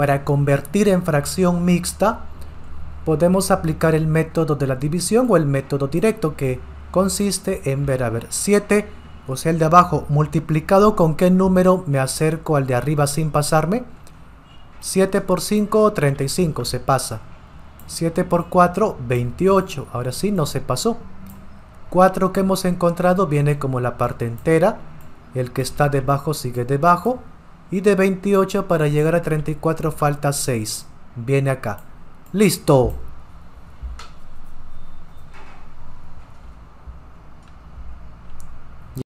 Para convertir en fracción mixta, podemos aplicar el método de la división o el método directo, que consiste en ver, a ver, 7, o sea, el de abajo, multiplicado con qué número me acerco al de arriba sin pasarme. 7 por 5, 35, se pasa. 7 por 4, 28. Ahora sí, no se pasó. 4 que hemos encontrado viene como la parte entera. El que está debajo sigue debajo. Y de 28 para llegar a 34 falta 6. Viene acá. ¡Listo!